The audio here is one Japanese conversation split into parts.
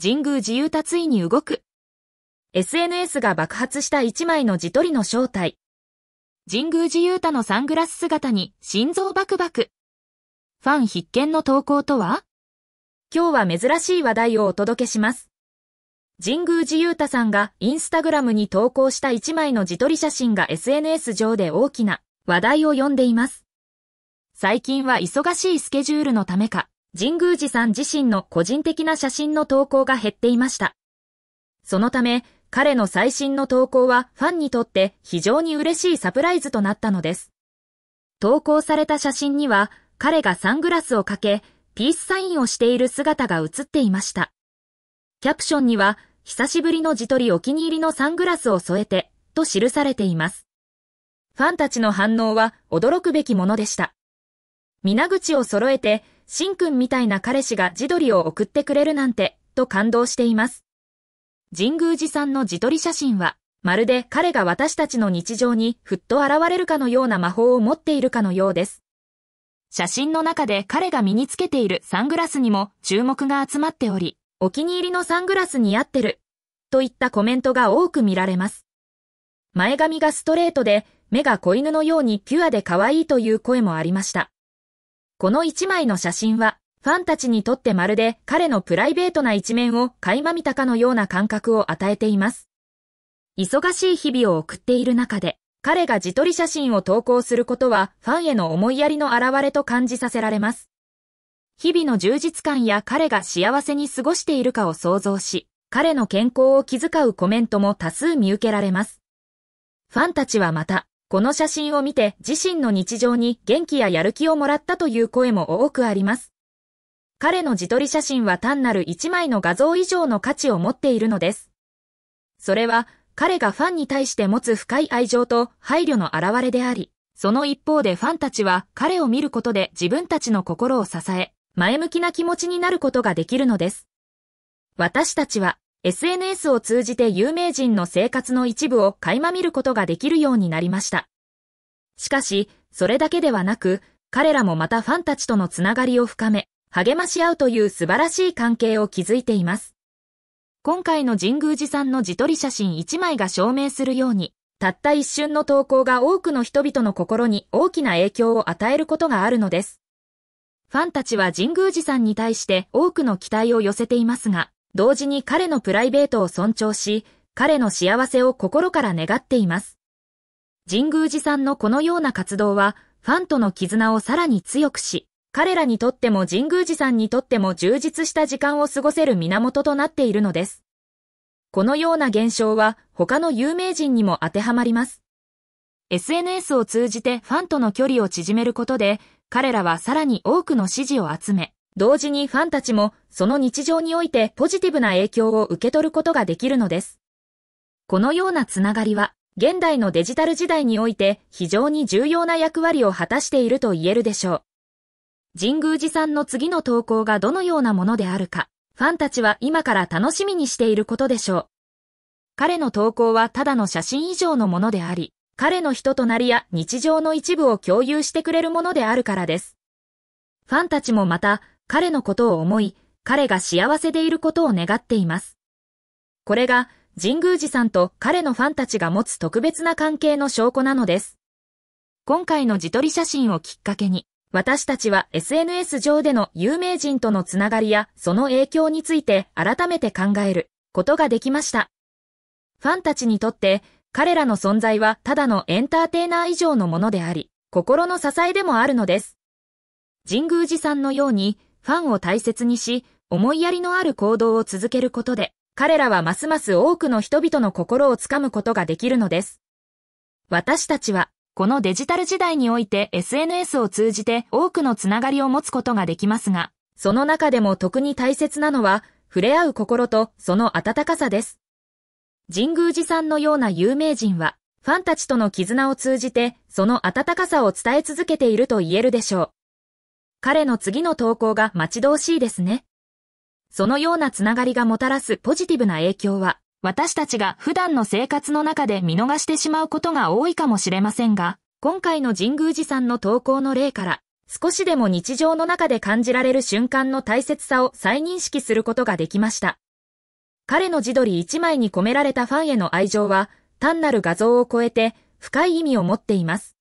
神宮自由ついに動く。SNS が爆発した一枚の自撮りの正体。神宮寺勇太のサングラス姿に心臓バクバク。ファン必見の投稿とは今日は珍しい話題をお届けします。神宮寺勇太さんがインスタグラムに投稿した一枚の自撮り写真が SNS 上で大きな話題を呼んでいます。最近は忙しいスケジュールのためか、神宮寺さん自身の個人的な写真の投稿が減っていました。そのため、彼の最新の投稿はファンにとって非常に嬉しいサプライズとなったのです。投稿された写真には、彼がサングラスをかけ、ピースサインをしている姿が写っていました。キャプションには、久しぶりの自撮りお気に入りのサングラスを添えて、と記されています。ファンたちの反応は驚くべきものでした。皆口を揃えて、しんくんみたいな彼氏が自撮りを送ってくれるなんて、と感動しています。神宮寺さんの自撮り写真は、まるで彼が私たちの日常にふっと現れるかのような魔法を持っているかのようです。写真の中で彼が身につけているサングラスにも注目が集まっており、お気に入りのサングラスに合ってる、といったコメントが多く見られます。前髪がストレートで、目が子犬のようにピュアで可愛いという声もありました。この一枚の写真は、ファンたちにとってまるで彼のプライベートな一面を垣間見たかのような感覚を与えています。忙しい日々を送っている中で、彼が自撮り写真を投稿することはファンへの思いやりの表れと感じさせられます。日々の充実感や彼が幸せに過ごしているかを想像し、彼の健康を気遣うコメントも多数見受けられます。ファンたちはまた、この写真を見て自身の日常に元気ややる気をもらったという声も多くあります。彼の自撮り写真は単なる一枚の画像以上の価値を持っているのです。それは彼がファンに対して持つ深い愛情と配慮の表れであり、その一方でファンたちは彼を見ることで自分たちの心を支え、前向きな気持ちになることができるのです。私たちは SNS を通じて有名人の生活の一部を垣間見ることができるようになりました。しかし、それだけではなく、彼らもまたファンたちとのつながりを深め、励まし合うという素晴らしい関係を築いています。今回の神宮寺さんの自撮り写真1枚が証明するように、たった一瞬の投稿が多くの人々の心に大きな影響を与えることがあるのです。ファンたちは神宮寺さんに対して多くの期待を寄せていますが、同時に彼のプライベートを尊重し、彼の幸せを心から願っています。神宮寺さんのこのような活動は、ファンとの絆をさらに強くし、彼らにとっても神宮寺さんにとっても充実した時間を過ごせる源となっているのです。このような現象は他の有名人にも当てはまります。SNS を通じてファンとの距離を縮めることで、彼らはさらに多くの支持を集め、同時にファンたちもその日常においてポジティブな影響を受け取ることができるのです。このようなつながりは、現代のデジタル時代において非常に重要な役割を果たしていると言えるでしょう。神宮寺さんの次の投稿がどのようなものであるか、ファンたちは今から楽しみにしていることでしょう。彼の投稿はただの写真以上のものであり、彼の人となりや日常の一部を共有してくれるものであるからです。ファンたちもまた、彼のことを思い、彼が幸せでいることを願っています。これが、神宮寺さんと彼のファンたちが持つ特別な関係の証拠なのです。今回の自撮り写真をきっかけに、私たちは SNS 上での有名人とのつながりやその影響について改めて考えることができました。ファンたちにとって彼らの存在はただのエンターテイナー以上のものであり、心の支えでもあるのです。神宮寺さんのようにファンを大切にし、思いやりのある行動を続けることで、彼らはますます多くの人々の心をつかむことができるのです。私たちは、このデジタル時代において SNS を通じて多くのつながりを持つことができますが、その中でも特に大切なのは、触れ合う心とその温かさです。神宮寺さんのような有名人は、ファンたちとの絆を通じて、その温かさを伝え続けていると言えるでしょう。彼の次の投稿が待ち遠しいですね。そのようなつながりがもたらすポジティブな影響は、私たちが普段の生活の中で見逃してしまうことが多いかもしれませんが、今回の神宮寺さんの投稿の例から、少しでも日常の中で感じられる瞬間の大切さを再認識することができました。彼の自撮り一枚に込められたファンへの愛情は、単なる画像を超えて深い意味を持っています。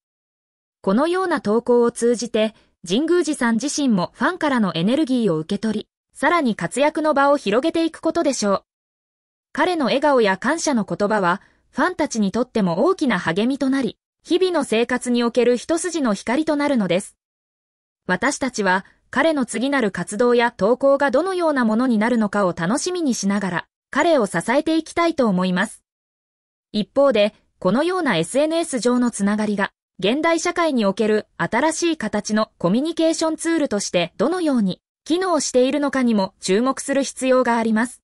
このような投稿を通じて、神宮寺さん自身もファンからのエネルギーを受け取り、さらに活躍の場を広げていくことでしょう。彼の笑顔や感謝の言葉は、ファンたちにとっても大きな励みとなり、日々の生活における一筋の光となるのです。私たちは、彼の次なる活動や投稿がどのようなものになるのかを楽しみにしながら、彼を支えていきたいと思います。一方で、このような SNS 上のつながりが、現代社会における新しい形のコミュニケーションツールとしてどのように機能しているのかにも注目する必要があります。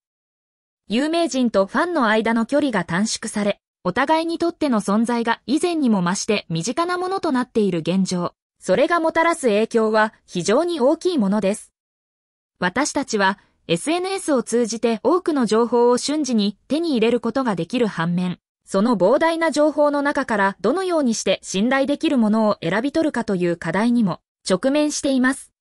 有名人とファンの間の距離が短縮され、お互いにとっての存在が以前にも増して身近なものとなっている現状。それがもたらす影響は非常に大きいものです。私たちは SNS を通じて多くの情報を瞬時に手に入れることができる反面、その膨大な情報の中からどのようにして信頼できるものを選び取るかという課題にも直面しています。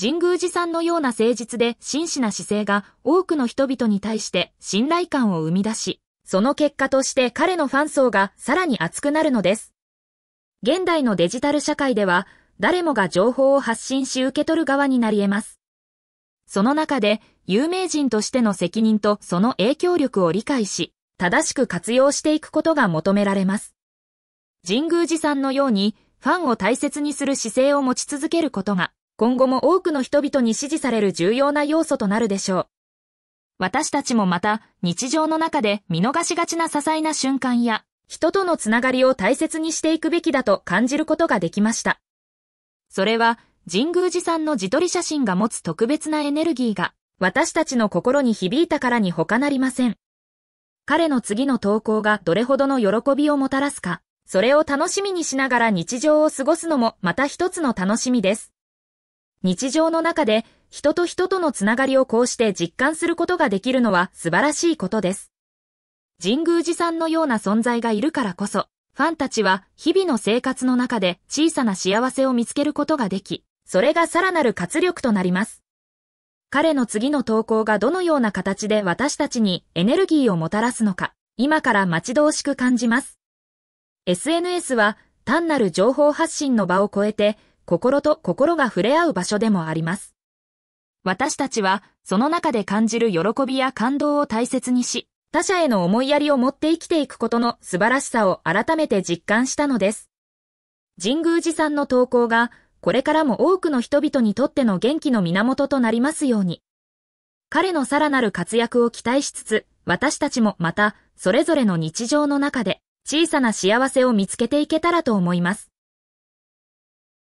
神宮寺さんのような誠実で真摯な姿勢が多くの人々に対して信頼感を生み出し、その結果として彼のファン層がさらに厚くなるのです。現代のデジタル社会では、誰もが情報を発信し受け取る側になり得ます。その中で、有名人としての責任とその影響力を理解し、正しく活用していくことが求められます。神宮寺さんのようにファンを大切にする姿勢を持ち続けることが今後も多くの人々に支持される重要な要素となるでしょう。私たちもまた日常の中で見逃しがちな些細な瞬間や人とのつながりを大切にしていくべきだと感じることができました。それは神宮寺さんの自撮り写真が持つ特別なエネルギーが私たちの心に響いたからに他なりません。彼の次の投稿がどれほどの喜びをもたらすか、それを楽しみにしながら日常を過ごすのもまた一つの楽しみです。日常の中で人と人とのつながりをこうして実感することができるのは素晴らしいことです。神宮寺さんのような存在がいるからこそ、ファンたちは日々の生活の中で小さな幸せを見つけることができ、それがさらなる活力となります。彼の次の投稿がどのような形で私たちにエネルギーをもたらすのか、今から待ち遠しく感じます。SNS は単なる情報発信の場を超えて、心と心が触れ合う場所でもあります。私たちは、その中で感じる喜びや感動を大切にし、他者への思いやりを持って生きていくことの素晴らしさを改めて実感したのです。神宮寺さんの投稿が、これからも多くの人々にとっての元気の源となりますように。彼のさらなる活躍を期待しつつ、私たちもまた、それぞれの日常の中で、小さな幸せを見つけていけたらと思います。